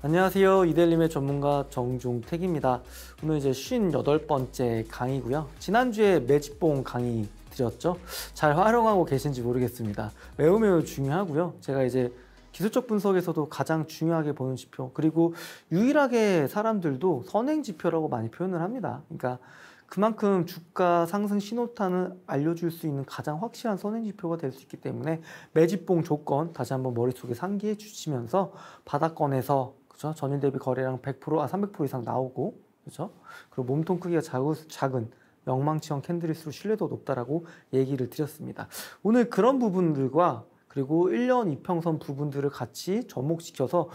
안녕하세요. 이델림의 전문가 정중택입니다. 오늘 이제 58번째 강의고요. 지난주에 매직봉 강의 드렸죠. 잘 활용하고 계신지 모르겠습니다. 매우 매우 중요하고요. 제가 이제 기술적 분석에서도 가장 중요하게 보는 지표 그리고 유일하게 사람들도 선행 지표라고 많이 표현을 합니다. 그러니까 그만큼 주가 상승 신호탄을 알려줄 수 있는 가장 확실한 선행 지표가 될 수 있기 때문에 매집봉 조건 다시 한번 머릿속에 상기해 주시면서 바닥권에서 그렇죠? 전일 대비 거래량 100%, 아 300% 이상 나오고 그렇죠? 그리고 몸통 크기가 작은 명망치형 캔들일수록 신뢰도 높다라고 얘기를 드렸습니다. 오늘 그런 부분들과 그리고 1년 이평선 부분들을 같이 접목시켜서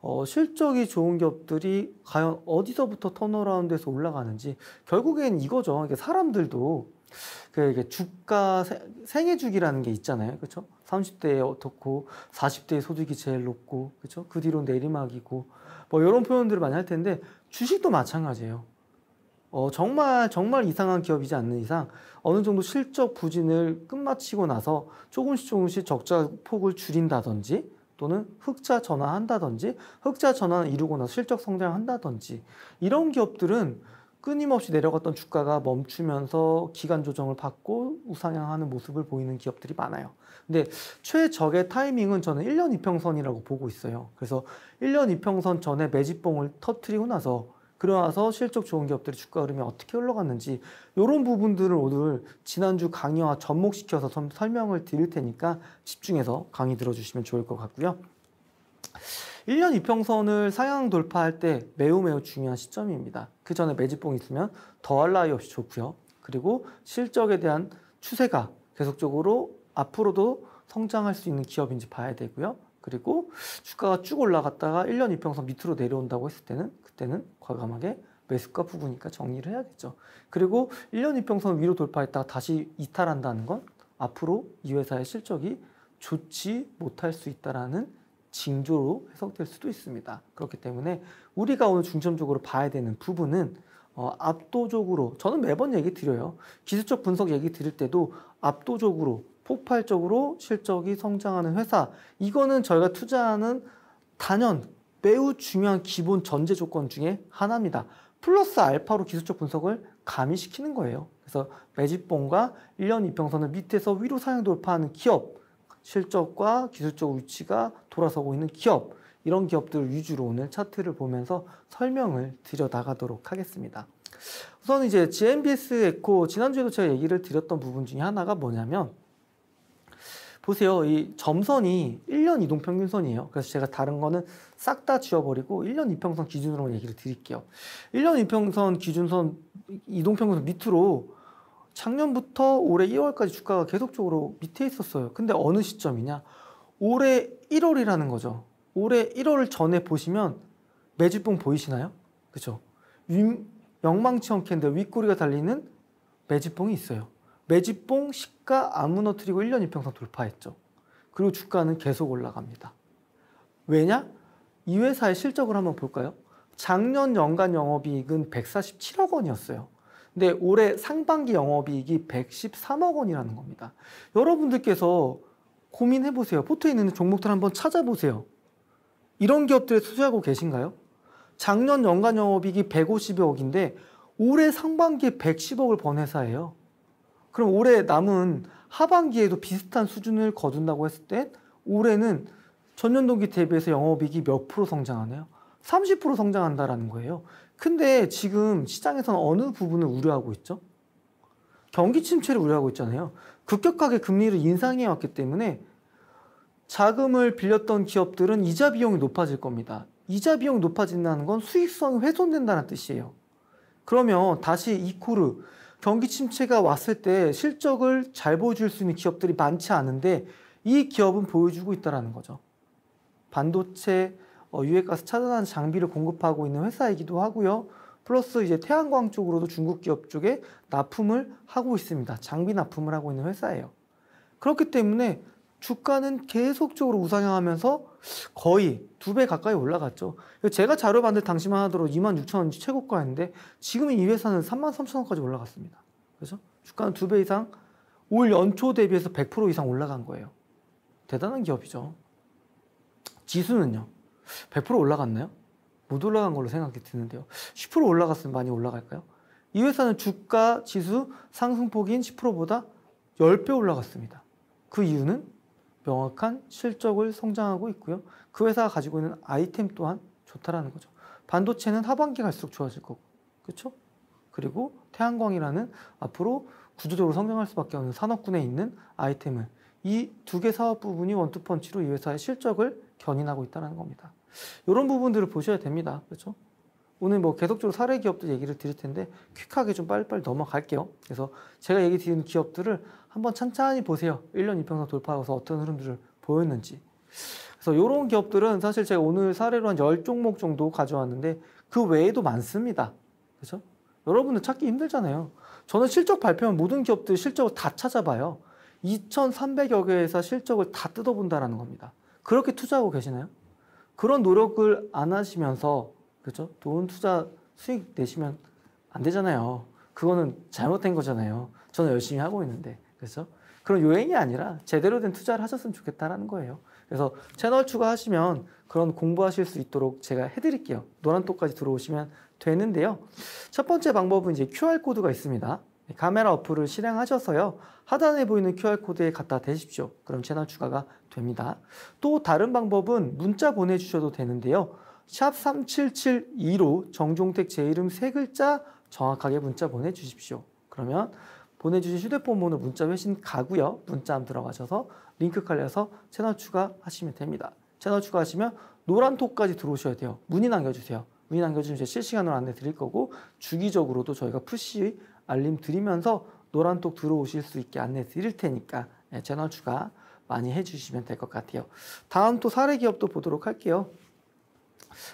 어, 실적이 좋은 기업들이 과연 어디서부터 턴어라운드에서 올라가는지 결국엔 이거죠. 사람들도 그 이게 주가 생애 주기라는 게 있잖아요. 그렇죠? 30대에 어떻고 40대에 소득이 제일 높고 그렇죠? 그 뒤로 내리막이고 뭐 이런 표현들을 많이 할 텐데 주식도 마찬가지예요. 어, 정말 정말 이상한 기업이지 않는 이상 어느 정도 실적 부진을 끝마치고 나서 조금씩 조금씩 적자 폭을 줄인다든지 또는 흑자 전환한다든지 흑자 전환 이루고 나서 실적 성장한다든지 이런 기업들은 끊임없이 내려갔던 주가가 멈추면서 기간 조정을 받고 우상향하는 모습을 보이는 기업들이 많아요. 근데 최적의 타이밍은 저는 1년 이평선이라고 보고 있어요. 그래서 1년 이평선 전에 매집봉을 터트리고 나서 그러나서 실적 좋은 기업들의 주가 흐름이 어떻게 흘러갔는지 이런 부분들을 오늘 지난주 강의와 접목시켜서 설명을 드릴 테니까 집중해서 강의 들어주시면 좋을 것 같고요. 1년 이평선을 상향 돌파할 때 매우 매우 중요한 시점입니다. 그 전에 매집봉 이 있으면 더할 나위 없이 좋고요. 그리고 실적에 대한 추세가 계속적으로 앞으로도 성장할 수 있는 기업인지 봐야 되고요. 그리고 주가가 쭉 올라갔다가 1년 이평선 밑으로 내려온다고 했을 때는 그때는 과감하게 매수가 부분이니까 정리를 해야겠죠. 그리고 1년 이평선 위로 돌파했다가 다시 이탈한다는 건 앞으로 이 회사의 실적이 좋지 못할 수 있다라는 징조로 해석될 수도 있습니다. 그렇기 때문에 우리가 오늘 중점적으로 봐야 되는 부분은 어, 압도적으로 저는 매번 얘기 드려요. 기술적 분석 얘기 드릴 때도 압도적으로 폭발적으로 실적이 성장하는 회사 이거는 저희가 투자하는 단연 매우 중요한 기본 전제 조건 중에 하나입니다. 플러스 알파로 기술적 분석을 가미시키는 거예요. 그래서 매집봉과 1년 이평선을 밑에서 위로 상향 돌파하는 기업 실적과 기술적 위치가 돌아서고 있는 기업 이런 기업들 위주로 오늘 차트를 보면서 설명을 드려 나가도록 하겠습니다. 우선 이제 GMBS 에코 지난주에도 제가 얘기를 드렸던 부분 중에 하나가 뭐냐면 보세요. 이 점선이 1년 이동평균선이에요. 그래서 제가 다른 거는 싹 다 지워버리고 1년 이평선 기준으로 얘기를 드릴게요. 1년 이평선 기준선 이동평균선 밑으로 작년부터 올해 2월까지 주가가 계속적으로 밑에 있었어요. 근데 어느 시점이냐? 올해 1월이라는 거죠. 올해 1월 전에 보시면 매집봉 보이시나요? 그죠? 영망치 캔들 윗꼬리가 달리는 매집봉이 있어요. 매집봉 시가 아 무너뜨리고 1년 이평선 돌파했죠. 그리고 주가는 계속 올라갑니다. 왜냐? 이 회사의 실적을 한번 볼까요? 작년 연간 영업이익은 147억 원이었어요. 근데 올해 상반기 영업이익이 113억 원이라는 겁니다. 여러분들께서 고민해 보세요. 포트에 있는 종목들 한번 찾아보세요. 이런 기업들에 투자하고 계신가요? 작년 연간 영업이익이 150억인데 올해 상반기에 110억을 번 회사예요. 그럼 올해 남은 하반기에도 비슷한 수준을 거둔다고 했을 때 올해는 전년 동기 대비해서 영업이익이 몇 프로 성장하나요? 30% 성장한다라는 거예요. 근데 지금 시장에서는 어느 부분을 우려하고 있죠? 경기 침체를 우려하고 있잖아요. 급격하게 금리를 인상해 왔기 때문에 자금을 빌렸던 기업들은 이자 비용이 높아질 겁니다. 이자 비용이 높아진다는 건 수익성이 훼손된다는 뜻이에요. 그러면 다시 이코르 경기 침체가 왔을 때 실적을 잘 보여줄 수 있는 기업들이 많지 않은데 이 기업은 보여주고 있다라는 거죠. 반도체, 어, 유해 가스 차단하는 장비를 공급하고 있는 회사이기도 하고요. 플러스 이제 태양광 쪽으로도 중국 기업 쪽에 납품을 하고 있습니다. 장비 납품을 하고 있는 회사예요. 그렇기 때문에 주가는 계속적으로 우상향하면서 거의 두 배 가까이 올라갔죠. 제가 자료 봤는데 당시만 하더라도 2만 6천 원이 최고가인데 지금 이 회사는 3만 3천 원까지 올라갔습니다. 그래서 그렇죠? 주가는 두 배 이상 올 연초 대비해서 100% 이상 올라간 거예요. 대단한 기업이죠. 지수는요. 100% 올라갔나요? 못 올라간 걸로 생각이 드는데요. 10% 올라갔으면 많이 올라갈까요? 이 회사는 주가 지수 상승폭인 10%보다 10배 올라갔습니다. 그 이유는 명확한 실적을 성장하고 있고요. 그 회사가 가지고 있는 아이템 또한 좋다라는 거죠. 반도체는 하반기 갈수록 좋아질 거고. 그렇죠? 그리고 태양광이라는 앞으로 구조적으로 성장할 수밖에 없는 산업군에 있는 아이템을 이 두 개 사업 부분이 원투펀치로 이 회사의 실적을 견인하고 있다는 겁니다. 이런 부분들을 보셔야 됩니다. 그렇죠? 오늘 뭐 계속적으로 사례 기업도 얘기를 드릴 텐데 퀵하게 좀 빨리빨리 넘어갈게요. 그래서 제가 얘기 드리는 기업들을 한번 천천히 보세요. 1년 2평선 돌파해서 어떤 흐름들을 보였는지. 그래서 이런 기업들은 사실 제가 오늘 사례로 한 10종목 정도 가져왔는데 그 외에도 많습니다. 그렇죠? 여러분들 찾기 힘들잖아요. 저는 실적 발표하면 모든 기업들 실적을 다 찾아봐요. 2,300여 개에서 실적을 다 뜯어본다라는 겁니다. 그렇게 투자하고 계시나요? 그런 노력을 안 하시면서 그죠? 돈 투자 수익 내시면 안 되잖아요. 그거는 잘못된 거잖아요. 저는 열심히 하고 있는데. 그래서 그렇죠? 그런 요행이 아니라 제대로 된 투자를 하셨으면 좋겠다라는 거예요. 그래서 채널 추가하시면 그런 공부하실 수 있도록 제가 해드릴게요. 노란톡까지 들어오시면 되는데요. 첫 번째 방법은 이제 QR코드가 있습니다. 카메라 어플을 실행하셔서요. 하단에 보이는 QR코드에 갖다 대십시오. 그럼 채널 추가가 됩니다. 또 다른 방법은 문자 보내주셔도 되는데요. 샵 3772로 정종택 제 이름 세 글자 정확하게 문자 보내주십시오. 그러면 보내주신 휴대폰 번호 문자 회신 가고요. 문자함 들어가셔서 링크 칼려서 채널 추가하시면 됩니다. 채널 추가하시면 노란톡까지 들어오셔야 돼요. 문의 남겨주세요. 문의 남겨주시면 실시간으로 안내 드릴 거고 주기적으로도 저희가 푸시 알림 드리면서 노란톡 들어오실 수 있게 안내 드릴 테니까 예, 채널 추가 많이 해주시면 될 것 같아요. 다음 또 사례 기업도 보도록 할게요.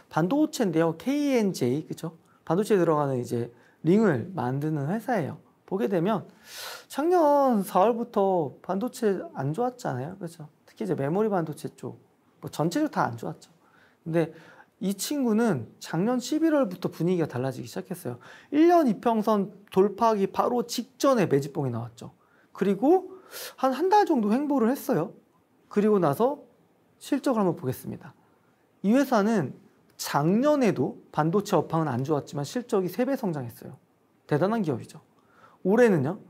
반도체인데요. KNJ 그죠? 반도체 들어가는 이제 링을 만드는 회사예요. 보게 되면 작년 4월부터 반도체 안 좋았잖아요. 그죠? 특히 이제 메모리 반도체 쪽. 뭐 전체적으로 다 안 좋았죠. 근데 이 친구는 작년 11월부터 분위기가 달라지기 시작했어요. 1년 이평선 돌파하기 바로 직전에 매집봉이 나왔죠. 그리고 한 한 달 정도 횡보를 했어요. 그리고 나서 실적을 한번 보겠습니다. 이 회사는 작년에도 반도체 업황은 안 좋았지만 실적이 3배 성장했어요. 대단한 기업이죠. 올해는요?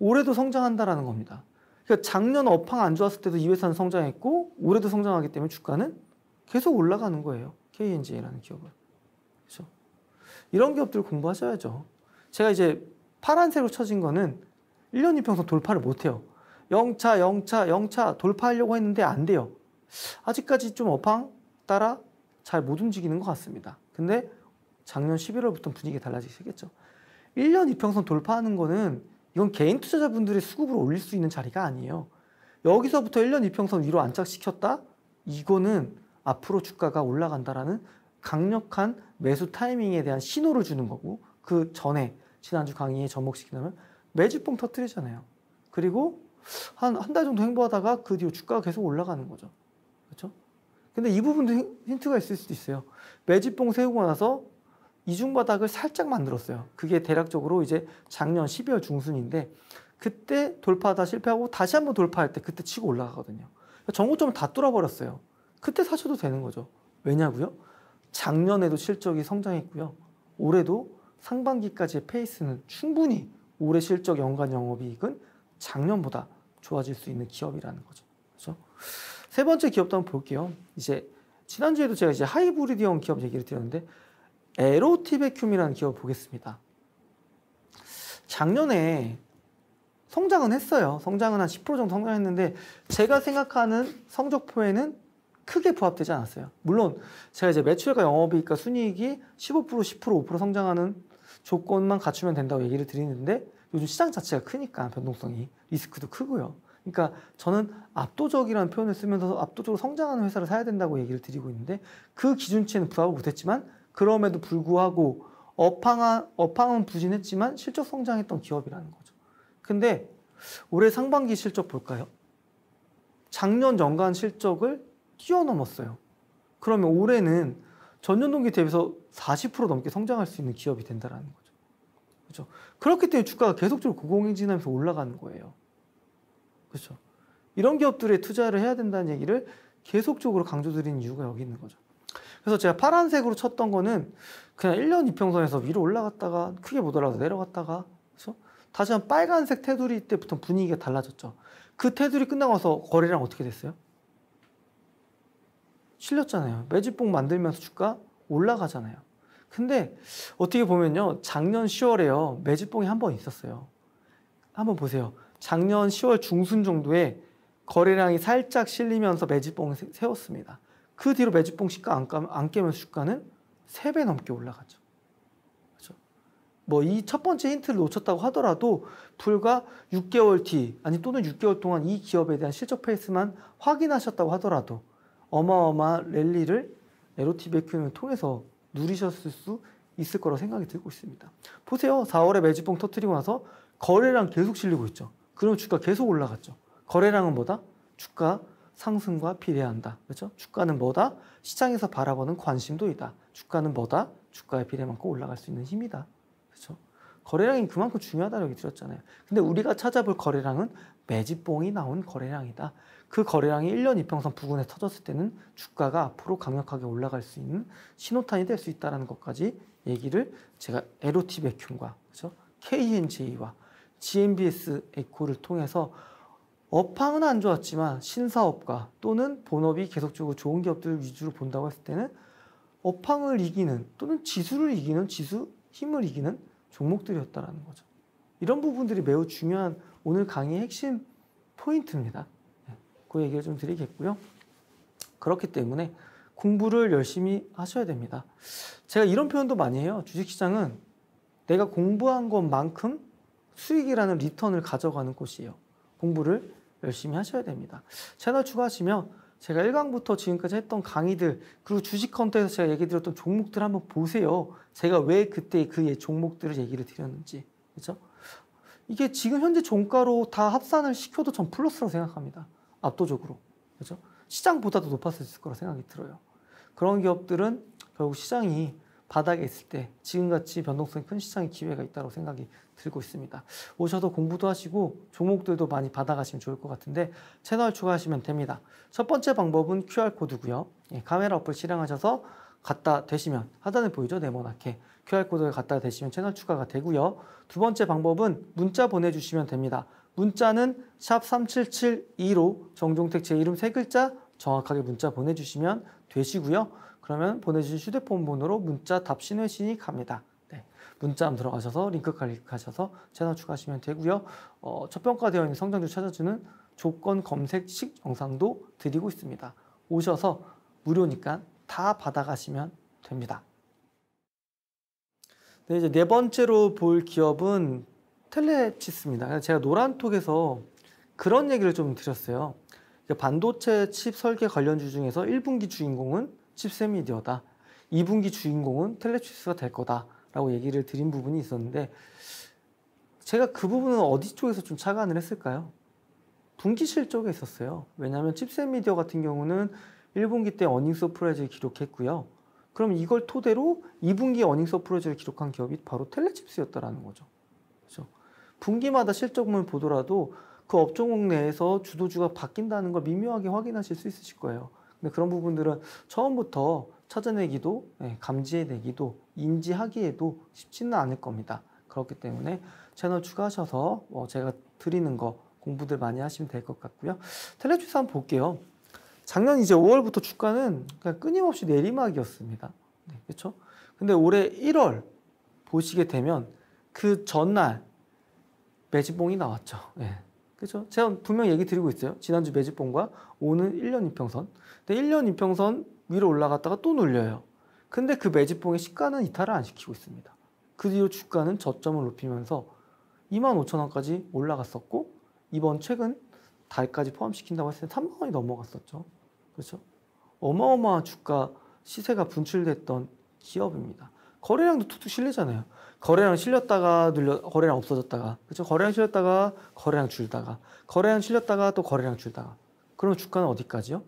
올해도 성장한다라는 겁니다. 그러니까 작년 업황 안 좋았을 때도 이 회사는 성장했고 올해도 성장하기 때문에 주가는 계속 올라가는 거예요. KNG라는 기업을. 그렇죠? 이런 기업들을 공부하셔야죠. 제가 이제 파란색으로 쳐진 거는 1년 이평선 돌파를 못해요. 0차0차0차 돌파하려고 했는데 안 돼요. 아직까지 좀 어팡 따라 잘 못 움직이는 것 같습니다. 근데 작년 11월부터 분위기가 달라지시겠죠. 1년 이평선 돌파하는 거는 이건 개인 투자자분들의 수급을 올릴 수 있는 자리가 아니에요. 여기서부터 1년 이평선 위로 안착시켰다? 이거는 앞으로 주가가 올라간다라는 강력한 매수 타이밍에 대한 신호를 주는 거고 그 전에 지난주 강의에 접목시키면 매집봉 터뜨리잖아요 그리고 한 한 달 정도 행보하다가 그 뒤로 주가가 계속 올라가는 거죠. 그렇죠? 근데 이 부분도 힌트가 있을 수도 있어요. 매집봉 세우고 나서 이중바닥을 살짝 만들었어요. 그게 대략적으로 이제 작년 12월 중순인데 그때 돌파하다 실패하고 다시 한번 돌파할 때 그때 치고 올라가거든요. 정고점을 다 뚫어버렸어요. 그때 사셔도 되는 거죠. 왜냐고요? 작년에도 실적이 성장했고요. 올해도 상반기까지의 페이스는 충분히 올해 실적 연간 영업이익은 작년보다 좋아질 수 있는 기업이라는 거죠. 그렇죠? 세 번째 기업도 한번 볼게요. 이제 지난주에도 제가 이제 하이브리드형 기업 얘기를 드렸는데 에로티베큐이라는 기업 보겠습니다. 작년에 성장은 했어요. 성장은 한 10% 정도 성장했는데 제가 생각하는 성적표에는 크게 부합되지 않았어요. 물론 제가 이제 매출과 영업이익과 순이익이 15% 10% 5% 성장하는 조건만 갖추면 된다고 얘기를 드리는데 요즘 시장 자체가 크니까 변동성이 리스크도 크고요. 그러니까 저는 압도적이라는 표현을 쓰면서 압도적으로 성장하는 회사를 사야 된다고 얘기를 드리고 있는데 그 기준치에는 부합을 못했지만 그럼에도 불구하고 업황한, 업황은 부진했지만 실적 성장했던 기업이라는 거죠. 근데 올해 상반기 실적 볼까요? 작년 연간 실적을 뛰어넘었어요. 그러면 올해는 전년 동기 대비해서 40% 넘게 성장할 수 있는 기업이 된다라는 거죠. 그렇죠. 그렇기 때문에 주가가 계속적으로 고공행진하면서 올라가는 거예요. 그렇죠. 이런 기업들에 투자를 해야 된다는 얘기를 계속적으로 강조드리는 이유가 여기 있는 거죠. 그래서 제가 파란색으로 쳤던 거는 그냥 1년 이평선에서 위로 올라갔다가 크게 못 올라가서 내려갔다가 그렇죠? 다시 한 빨간색 테두리 때부터 분위기가 달라졌죠. 그 테두리 끝나고서 거래량 어떻게 됐어요? 실렸잖아요. 매집봉 만들면서 주가 올라가잖아요. 근데 어떻게 보면요. 작년 10월에요. 매집봉이 한 번 있었어요. 한번 보세요. 작년 10월 중순 정도에 거래량이 살짝 실리면서 매집봉을 세웠습니다. 그 뒤로 매집봉 시가 안, 안 깨면서 주가는 3배 넘게 올라갔죠뭐 이첫 그렇죠? 번째 힌트를 놓쳤다고 하더라도 불과 6개월 뒤 아니 또는 6개월 동안 이 기업에 대한 실적 페이스만 확인하셨다고 하더라도 어마어마한 랠리를 에로티베큐를 통해서 누리셨을 수 있을 거라 생각이 들고 있습니다. 보세요. 4월에 매주봉 터트리고 나서 거래량 계속 실리고 있죠. 그럼 주가 계속 올라갔죠. 거래량은 뭐다? 주가 상승과 비례한다. 그렇죠? 주가는 뭐다? 시장에서 바라보는 관심도이다. 주가는 뭐다? 주가의 비례만큼 올라갈 수 있는 힘이다. 그렇죠? 거래량이 그만큼 중요하다고 얘기 드렸잖아요. 근데 우리가 찾아볼 거래량은 매집봉이 나온 거래량이다. 그 거래량이 1년 이평선 부근에 터졌을 때는 주가가 앞으로 강력하게 올라갈 수 있는 신호탄이 될 수 있다는 것까지 얘기를 제가 LOT 백큐과 그렇죠? KNJ와 GMBS 에코를 통해서 업황은 안 좋았지만 신사업과 또는 본업이 계속적으로 좋은 기업들 위주로 본다고 했을 때는 업황을 이기는 또는 지수를 이기는 지수 힘을 이기는 종목들이었다라는 거죠. 이런 부분들이 매우 중요한 오늘 강의 핵심 포인트입니다. 그 얘기를 좀 드리겠고요. 그렇기 때문에 공부를 열심히 하셔야 됩니다. 제가 이런 표현도 많이 해요. 주식시장은 내가 공부한 것만큼 수익이라는 리턴을 가져가는 곳이에요. 공부를 열심히 하셔야 됩니다. 채널 추가하시면 제가 1강부터 지금까지 했던 강의들 그리고 주식 컨텐츠 제가 얘기 드렸던 종목들 한번 보세요. 제가 왜 그때 그 종목들을 얘기를 드렸는지 그렇죠? 이게 지금 현재 종가로 다 합산을 시켜도 전 플러스라고 생각합니다. 압도적으로. 그렇죠? 시장보다도 높았을 수 있을 거라 생각이 들어요. 그런 기업들은 결국 시장이 바닥에 있을 때 지금같이 변동성이 큰 시장의 기회가 있다고 생각이 들고 있습니다. 오셔서 공부도 하시고 종목들도 많이 받아가시면 좋을 것 같은데 채널 추가하시면 됩니다. 첫 번째 방법은 QR코드고요. 예, 카메라 어플 실행하셔서 갖다 대시면 하단에 보이죠? 네모나게 QR코드를 갖다 대시면 채널 추가가 되고요. 두 번째 방법은 문자 보내주시면 됩니다. 문자는 샵 3772로 정종택 제 이름 세 글자 정확하게 문자 보내주시면 되시고요. 그러면 보내주신 휴대폰 번호로 문자 답신회신이 갑니다. 네. 문자함 들어가셔서 링크 클릭하셔서 채널 추가하시면 되고요. 어, 첫평가되어 있는 성장주 찾아주는 조건 검색식 영상도 드리고 있습니다. 오셔서 무료니까 다 받아가시면 됩니다. 네, 이제 네 번째로 볼 기업은 텔레시스입니다. 제가 노란톡에서 그런 얘기를 좀 드렸어요. 그러니까 반도체 칩 설계 관련주 중에서 1분기 주인공은 칩세미디어다. 2분기 주인공은 텔레시스가 될 거다라고 얘기를 드린 부분이 있었는데 제가 그 부분은 어디 쪽에서 좀 착안을 했을까요? 분기실 쪽에 있었어요. 왜냐하면 칩세미디어 같은 경우는 1분기 때 어닝 서프라이즈를 기록했고요. 그럼 이걸 토대로 2분기 어닝 서프라이즈를 기록한 기업이 바로 텔레칩스였다라는 거죠. 분기마다 실적을 보더라도 그 업종국 내에서 주도주가 바뀐다는 걸 미묘하게 확인하실 수 있으실 거예요. 근데 그런 부분들은 처음부터 찾아내기도 예, 감지해내기도 인지하기에도 쉽지는 않을 겁니다. 그렇기 때문에 채널 추가하셔서 어, 제가 드리는 거 공부들 많이 하시면 될 것 같고요. 텔레주스 한번 볼게요. 작년 이제 5월부터 주가는 그냥 끊임없이 내리막이었습니다. 네, 그렇죠? 근데 올해 1월 보시게 되면 그 전날 매집봉이 나왔죠. 예. 그죠 제가 분명 얘기 드리고 있어요. 지난주 매집봉과 오는 1년 이평선. 근데 1년 이평선 위로 올라갔다가 또 눌려요. 근데 그 매집봉의 시가는 이탈을 안 시키고 있습니다. 그 뒤로 주가는 저점을 높이면서 25,000원까지 올라갔었고 이번 최근 달까지 포함시킨다고 했을 때 3만 원이 넘어갔었죠. 그렇죠? 어마어마한 주가 시세가 분출됐던 기업입니다. 거래량도 툭툭 실리잖아요. 거래량 실렸다가 늘려 거래량 없어졌다가 그렇죠. 거래량 실렸다가 거래량 줄다가 거래량 실렸다가 또 거래량 줄다가 그럼 주가는 어디까지요?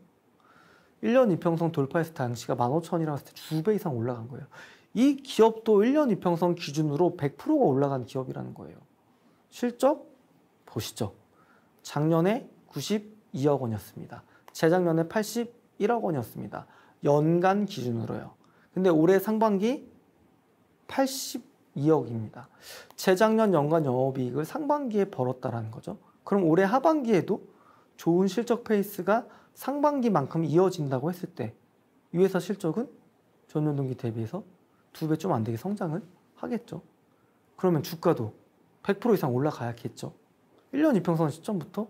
1년 이평선 돌파했을 때 당시가 15,000이라고 했을 때두배 이상 올라간 거예요. 이 기업도 1년 이평선 기준으로 100%가 올라간 기업이라는 거예요. 실적 보시죠. 작년에 92억 원이었습니다. 재작년에 81억 원이었습니다. 연간 기준으로요. 근데 올해 상반기 82억입니다. 재작년 연간 영업이익을 상반기에 벌었다라는 거죠. 그럼 올해 하반기에도 좋은 실적 페이스가 상반기만큼 이어진다고 했을 때이 회사 실적은 전년 동기 대비해서 두 배 좀 안 되게 성장을 하겠죠. 그러면 주가도 100% 이상 올라가야겠죠. 1년 이평선 시점부터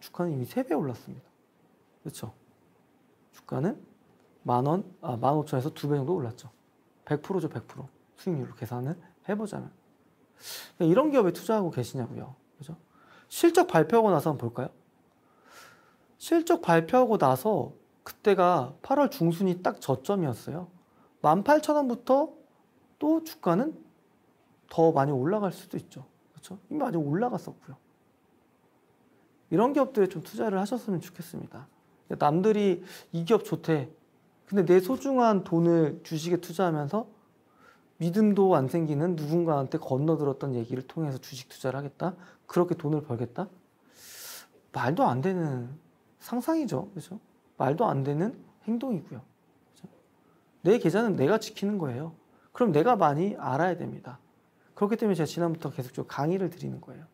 주가는 이미 3배 올랐습니다. 그렇죠? 주가는 만 원, 아, 만 오천에서 두 배 정도 올랐죠. 100%죠, 100%. 수익률로 계산을 해보자면 그러니까 이런 기업에 투자하고 계시냐고요. 그죠? 실적 발표하고 나서 한번 볼까요? 실적 발표하고 나서 그때가 8월 중순이 딱 저점이었어요. 18,000원부터 또 주가는 더 많이 올라갈 수도 있죠. 그렇죠? 이미 많이 올라갔었고요. 이런 기업들에 좀 투자를 하셨으면 좋겠습니다. 남들이 이 기업 좋대. 근데 내 소중한 돈을 주식에 투자하면서 믿음도 안 생기는 누군가한테 건너들었던 얘기를 통해서 주식 투자를 하겠다? 그렇게 돈을 벌겠다? 말도 안 되는 상상이죠. 그죠? 말도 안 되는 행동이고요. 그죠? 내 계좌는 내가 지키는 거예요. 그럼 내가 많이 알아야 됩니다. 그렇기 때문에 제가 지난부터 계속 강의를 드리는 거예요.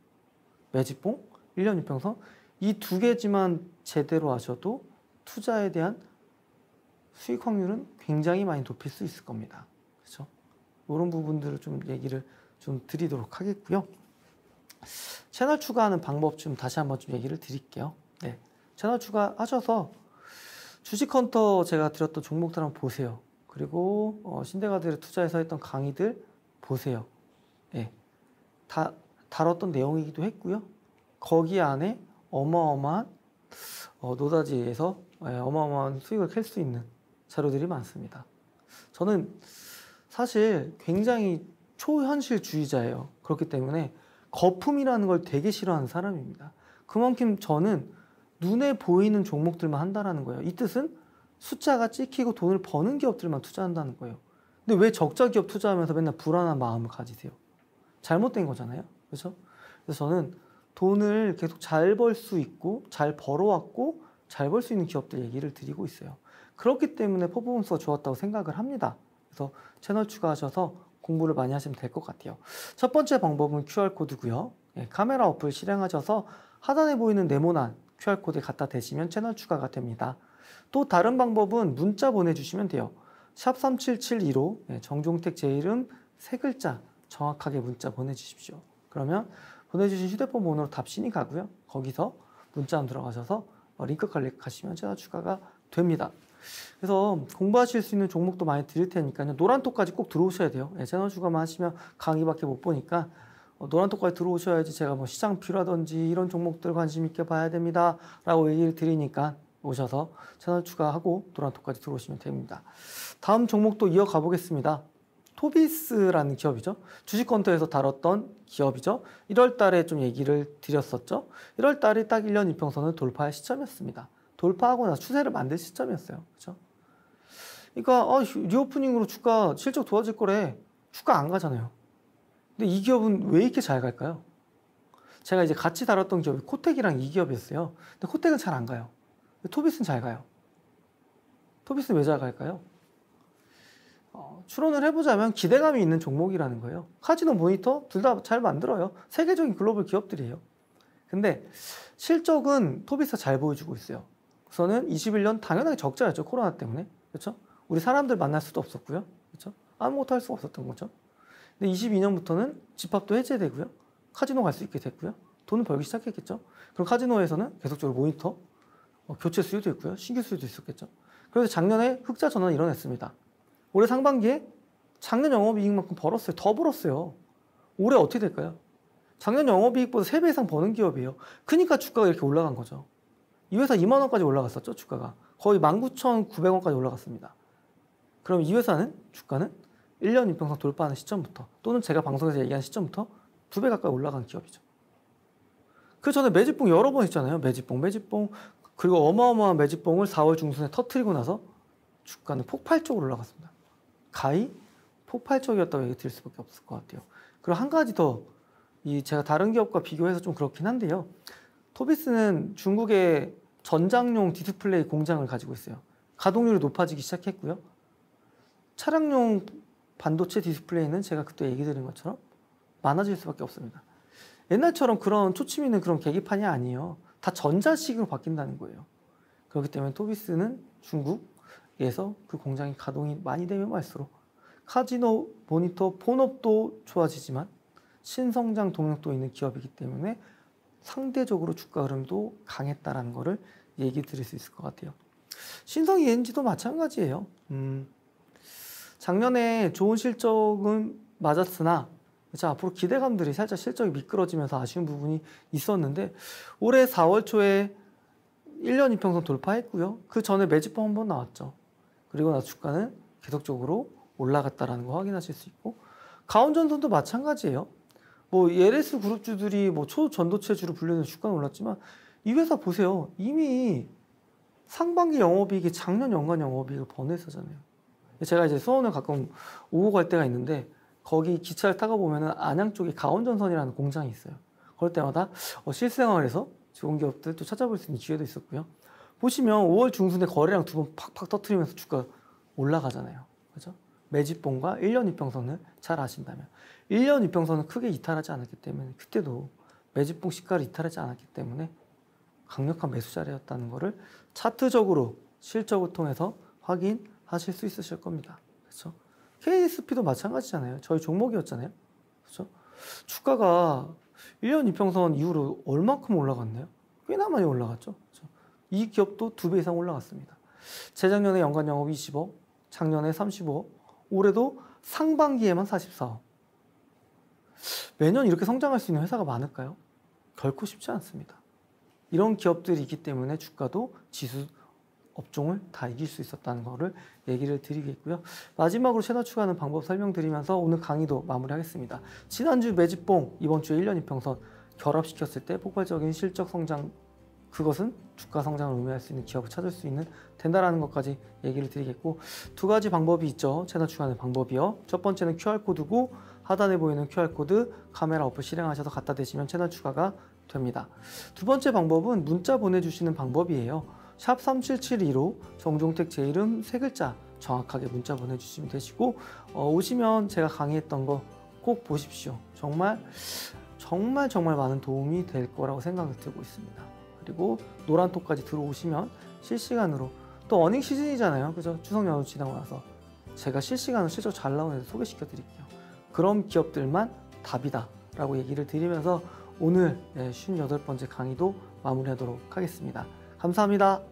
매집봉, 1년 6평선 이두 개지만 제대로 하셔도 투자에 대한 수익 확률은 굉장히 많이 높일 수 있을 겁니다. 그렇죠? 이런 부분들을 좀 얘기를 좀 드리도록 하겠고요. 채널 추가하는 방법 좀 다시 한번 좀 얘기를 드릴게요. 네. 채널 추가하셔서 주식헌터 제가 드렸던 종목들 한번 보세요. 그리고 어, 신대가들의 투자에서 했던 강의들 보세요. 네. 다 다뤘던 내용이기도 했고요. 거기 안에 어마어마한 어, 노다지에서 예, 어마어마한 수익을 캘 수 있는 자료들이 많습니다. 저는 사실 굉장히 초현실주의자예요. 그렇기 때문에 거품이라는 걸 되게 싫어하는 사람입니다. 그만큼 저는 눈에 보이는 종목들만 한다라는 거예요. 이 뜻은 숫자가 찍히고 돈을 버는 기업들만 투자한다는 거예요. 근데 왜 적자 기업 투자하면서 맨날 불안한 마음을 가지세요? 잘못된 거잖아요. 그렇죠? 그래서 저는 돈을 계속 잘 벌 수 있고 잘 벌어왔고 잘 벌 수 있는 기업들 얘기를 드리고 있어요. 그렇기 때문에 퍼포먼스가 좋았다고 생각을 합니다. 그래서 채널 추가하셔서 공부를 많이 하시면 될 것 같아요. 첫 번째 방법은 QR코드고요. 예, 카메라 어플 실행하셔서 하단에 보이는 네모난 QR코드에 갖다 대시면 채널 추가가 됩니다. 또 다른 방법은 문자 보내주시면 돼요. 샵 3772로 예, 정종택 제 이름 세 글자 정확하게 문자 보내주십시오. 그러면 보내주신 휴대폰 번호로 답신이 가고요. 거기서 문자 안 들어가셔서 어, 링크 클릭하시면 채널 추가가 됩니다. 그래서 공부하실 수 있는 종목도 많이 드릴 테니까요. 노란톡까지 꼭 들어오셔야 돼요. 예, 채널 추가만 하시면 강의밖에 못 보니까 어, 노란톡까지 들어오셔야지 제가 뭐 시장 필요하든지 이런 종목들 관심 있게 봐야 됩니다. 라고 얘기를 드리니까 오셔서 채널 추가하고 노란톡까지 들어오시면 됩니다. 다음 종목도 이어가 보겠습니다. 토비스라는 기업이죠. 주식권터에서 다뤘던 기업이죠. 1월 달에 좀 얘기를 드렸었죠. 1월 달이 딱 1년 이평선을 돌파할 시점이었습니다. 돌파하고 나서 추세를 만들 시점이었어요. 그죠? 그러니까 어, 리오프닝으로 주가 실적 도와줄 거래. 주가 안 가잖아요. 근데 이 기업은 왜 이렇게 잘 갈까요? 제가 이제 같이 다뤘던 기업이 코텍이랑 이 기업이었어요. 근데 코텍은 잘 안 가요. 토비스는 잘 가요. 토비스는 왜 잘 갈까요? 어, 추론을 해보자면 기대감이 있는 종목이라는 거예요. 카지노 모니터 둘 다 잘 만들어요. 세계적인 글로벌 기업들이에요. 근데 실적은 토비스 잘 보여주고 있어요. 우선은 21년 당연하게 적자였죠. 코로나 때문에. 그렇죠? 우리 사람들 만날 수도 없었고요. 그렇죠? 아무것도 할 수가 없었던 거죠. 근데 22년부터는 집합도 해제되고요. 카지노 갈 수 있게 됐고요. 돈을 벌기 시작했겠죠. 그럼 카지노에서는 계속적으로 모니터, 어, 교체 수요도 있고요. 신규 수요도 있었겠죠. 그래서 작년에 흑자 전환이 일어났습니다. 올해 상반기에 작년 영업이익만큼 벌었어요. 더 벌었어요. 올해 어떻게 될까요? 작년 영업이익보다 3배 이상 버는 기업이에요. 그러니까 주가가 이렇게 올라간 거죠. 이 회사 2만 원까지 올라갔었죠, 주가가. 거의 19,900원까지 올라갔습니다. 그럼 이 회사는 주가는 1년 인평상 돌파하는 시점부터 또는 제가 방송에서 얘기한 시점부터 두 배 가까이 올라간 기업이죠. 그 전에 매집봉 여러 번 했잖아요. 매집봉, 매집봉. 그리고 어마어마한 매집봉을 4월 중순에 터트리고 나서 주가는 폭발적으로 올라갔습니다. 가히 폭발적이었다고 얘기 드릴 수밖에 없을 것 같아요. 그리고 한 가지 더 이 제가 다른 기업과 비교해서 좀 그렇긴 한데요. 토비스는 중국의 전장용 디스플레이 공장을 가지고 있어요. 가동률이 높아지기 시작했고요. 차량용 반도체 디스플레이는 제가 그때 얘기 드린 것처럼 많아질 수밖에 없습니다. 옛날처럼 그런 초침 있는 그런 계기판이 아니에요. 다 전자식으로 바뀐다는 거예요. 그렇기 때문에 토비스는 중국 그래서 그 공장이 가동이 많이 되면 말수록 카지노 모니터 본업도 좋아지지만 신성장 동력도 있는 기업이기 때문에 상대적으로 주가 흐름도 강했다라는 거를 얘기 드릴 수 있을 것 같아요. 신성 ENG도 마찬가지예요. 음, 작년에 좋은 실적은 맞았으나 그 앞으로 기대감들이 살짝 실적이 미끄러지면서 아쉬운 부분이 있었는데 올해 4월 초에 1년 이평선 돌파했고요. 그 전에 매집봉 한번 나왔죠. 그리고 나서 주가는 계속적으로 올라갔다라는 거 확인하실 수 있고 가온전선도 마찬가지예요. 뭐 예레스 그룹주들이 뭐 초전도체주로 불리는 주가는 올랐지만 이 회사 보세요. 이미 상반기 영업이익이 작년 연간 영업이익을 번회했었잖아요. 제가 이제 수원을 가끔 오고 갈 때가 있는데 거기 기차를 타고 보면은 안양 쪽에 가온전선이라는 공장이 있어요. 그럴 때마다 어 실생활에서 좋은 기업들 또 찾아볼 수 있는 기회도 있었고요. 보시면 5월 중순에 거래량 두 번 팍팍 터트리면서 주가 올라가잖아요. 그죠? 매집봉과 1년 입평선을잘 아신다면 1년 입평선은 크게 이탈하지 않았기 때문에 그때도 매집봉 시가를 이탈하지 않았기 때문에 강력한 매수 자리였다는 것을 차트적으로 실적을 통해서 확인하실 수 있으실 겁니다. 그렇죠? KSP도 마찬가지잖아요. 저희 종목이었잖아요. 그렇죠? 주가가 1년 입평선 이후로 얼만큼 올라갔나요? 꽤나 많이 올라갔죠. 이 기업도 두 배 이상 올라갔습니다. 재작년에 연간 영업 20억, 작년에 30억, 올해도 상반기에만 44억. 매년 이렇게 성장할 수 있는 회사가 많을까요? 결코 쉽지 않습니다. 이런 기업들이 있기 때문에 주가도 지수 업종을 다 이길 수 있었다는 거를 얘기를 드리겠고요. 마지막으로 채널 추가하는 방법 설명드리면서 오늘 강의도 마무리하겠습니다. 지난주 매집봉, 이번 주에 1년 이평선 결합시켰을 때 폭발적인 실적 성장 그것은 주가 성장을 의미할 수 있는 기업을 찾을 수 있는 된다라는 것까지 얘기를 드리겠고 두 가지 방법이 있죠. 채널 추가하는 방법이요. 첫 번째는 QR코드고 하단에 보이는 QR코드 카메라 어플 실행하셔서 갖다 대시면 채널 추가가 됩니다. 두 번째 방법은 문자 보내주시는 방법이에요. 샵 3772로 정종택 제 이름 세 글자 정확하게 문자 보내주시면 되시고 어, 오시면 제가 강의했던 거 꼭 보십시오. 정말 정말 정말 많은 도움이 될 거라고 생각이 들고 있습니다. 그리고 노란톡까지 들어오시면 실시간으로 또 어닝 시즌이잖아요. 그죠? 추석 연휴 지나고 나서 제가 실시간으로 실적 잘 나오는 데 소개시켜 드릴게요. 그런 기업들만 답이다 라고 얘기를 드리면서 오늘 58번째 강의도 마무리하도록 하겠습니다. 감사합니다.